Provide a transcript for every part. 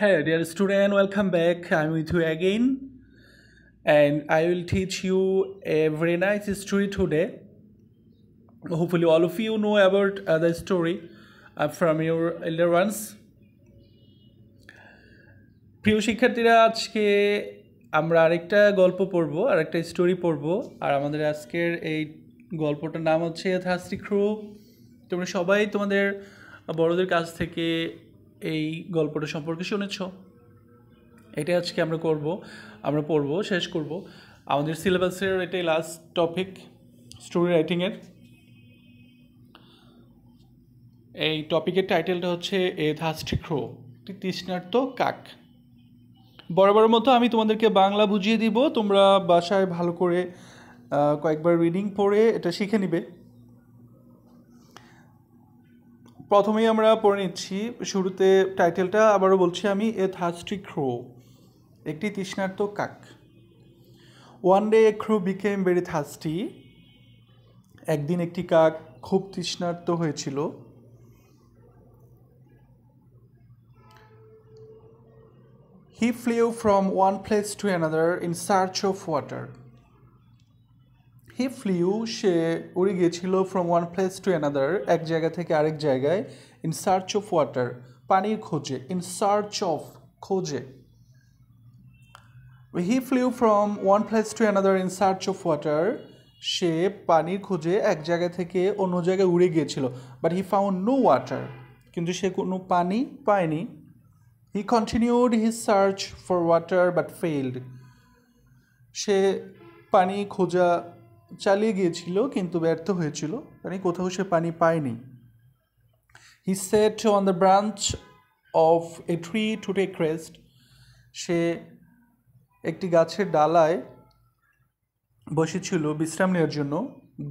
Hey dear student, welcome back. I'm with you again and I will teach you a very nice story today. Hopefully all of you know about uh, the story uh, from your elder ones. প্রিয় শিক্ষার্থীরা আজকে আমরা আরেকটা গল্প পড়ব আরেকটা story পড়ব আর আমাদের আজকের এই গল্পটার নাম হচ্ছে থাস্টি ক্রু তোমরা সবাই তোমাদের বড়দের কাছ থেকে এই গল্পটা সম্পর্কে শুনেছ এটা আজকে আমরা করব আমরা পড়ব শেষ করব আমাদের সিলেবাসের এটাই লাস্ট টপিক স্টোরি রাইটিংয়ের এই টপিকের টাইটেলটা হচ্ছে এ ধাস্টি ক্রো তৃষ্ণার্ত কাক বরাবর মতো আমি তোমাদেরকে বাংলা বুঝিয়ে দিব তোমরা বাসায় ভালো করে কয়েকবার রিডিং পড়ে এটা শিখে নিবে প্রথমেই আমরা পড়ে নিচ্ছি শুরুতে টাইটেলটা আবারও বলছি আমি এ থার্স্টি ক্রো একটি তৃষ্ণার্ত কাক one day a crow became very thirsty একদিন একটি কাক খুব তৃষ্ণার্ত হয়েছিল he flew from one place to another in search of water he flew সে উড়ে গিয়েছিল from one place to another এক জায়গা থেকে আরেক জায়গায় ইন সার্চ অফ ওয়াটার পানির খোঁজে ইন সার্চ অফ খোঁজে he flew from one place to another in search of water সে পানির খোঁজে এক জায়গা থেকে অন্য জায়গায় উড়ে গিয়েছিল but he found no water কিন্তু সে কোনো পানি পায়নি he continued he search for water but failed সে পানি খোঁজা চালিয়ে গিয়েছিল কিন্তু ব্যর্থ হয়েছিল কারণ মানে কোথাও সে পানি পায়নি he sat on the branch of a tree to take rest সে একটি গাছের ডালায় বসেছিল বিশ্রাম নেওয়ার জন্য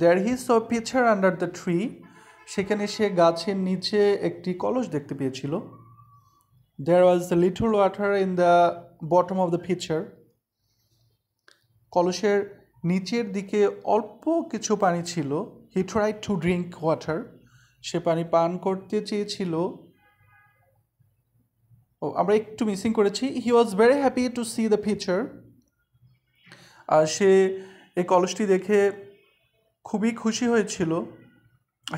there he saw pitcher under the tree সেখানে সে গাছের নিচে একটি কলস দেখতে পেয়েছিল there was the little water in the bottom of the pitcher কলসের নিচের দিকে অল্প কিছু পানি ছিল he try to drink water সে পানি পান করতে চেয়েছিল ও আমরা একটু মিসিং করেছি he was very happy to see the pitcher আর সে এই কলসটি দেখে খুবই খুশি হয়েছিল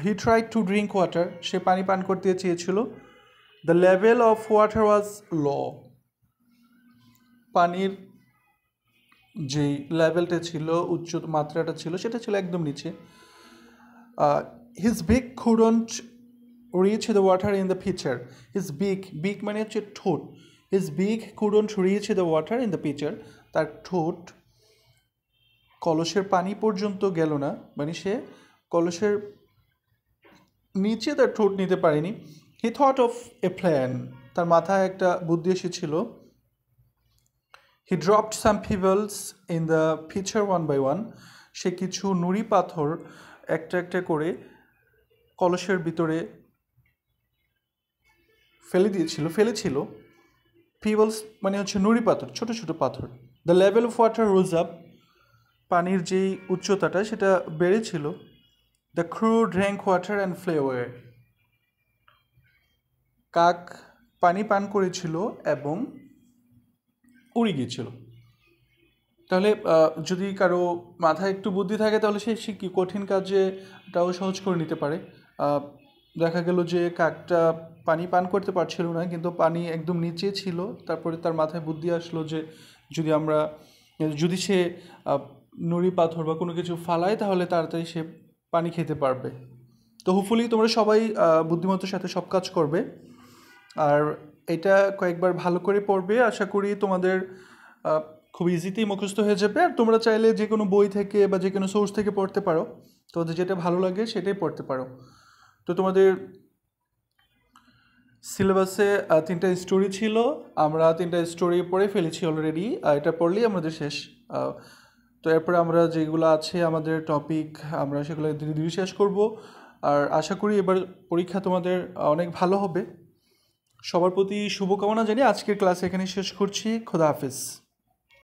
he try to drink water সে পানি পান করতে চেয়েছিল the level of water was low পানির যেই লেভেলটা ছিল উচ্চ মাত্রাটা ছিল সেটা ছিল একদম নিচে his beak couldn't reach the water in the pitcher his beak beak মানে হচ্ছে ঠোঁট his beak couldn't reach the water in the pitcher তার ঠোঁট কলসের পানি পর্যন্ত গেল না মানে সে কলসের নিচে তার ঠোঁট নিতে পারেনি he thought of a plan তার মাথায় একটা বুদ্ধি এসেছিল he dropped some pebbles in the pitcher one by one সে কিছু নুড়ি পাথর একটা একটা করে কলসের ভিতরে ফেলে দিয়েছিল ফেলেছিল পিবলস মানে হচ্ছে নুড়ি পাথর ছোটো ছোটো পাথর the level of water rose up পানির যেই উচ্চতাটা সেটা বেড়েছিল the crow drank water and flew away কাক পানি পান করেছিল এবং উড়ে গিয়েছিল তাহলে যদি কারো মাথায় একটু বুদ্ধি থাকে তাহলে সে কি কঠিন কাজেটাও সহজ করে নিতে পারে দেখা গেল যে কাকটা পানি পান করতে পারছিল না কিন্তু পানি একদম নিচে ছিল তারপরে তার মাথায় বুদ্ধি আসলো যে যদি আমরা যদি সে নুড়ি পাথর বা কোনো কিছু ফালায় তাহলে তাড়াতাড়ি সে পানি খেতে পারবে তো হোপফুলি তোমরা সবাই বুদ্ধিমত্তার সাথে সব কাজ করবে আর এটা কয়েকবার ভালো করে পড়বে আশা করি তোমাদের খুব ইজিতেই মুখস্থ হয়ে যাবে আর তোমরা চাইলে যে কোনো বই থেকে বা যে কোনো সোর্স থেকে পড়তে পারো তোমাদের যেটা ভালো লাগে সেটাই পড়তে পারো তো তোমাদের সিলেবাসে তিনটা স্টোরি ছিল আমরা তিনটা স্টোরি পড়ে ফেলেছি অলরেডি এটা পড়লেই আমাদের শেষ তো এরপরে আমরা যেগুলো আছে আমাদের টপিক আমরা সেগুলো ধীরে ধীরে শেষ করব আর আশা করি এবার পরীক্ষা তোমাদের অনেক ভালো হবে সবার প্রতি শুভকামনা জানিয়ে আজকের ক্লাস এখানে শেষ করছি খোদা হাফিজ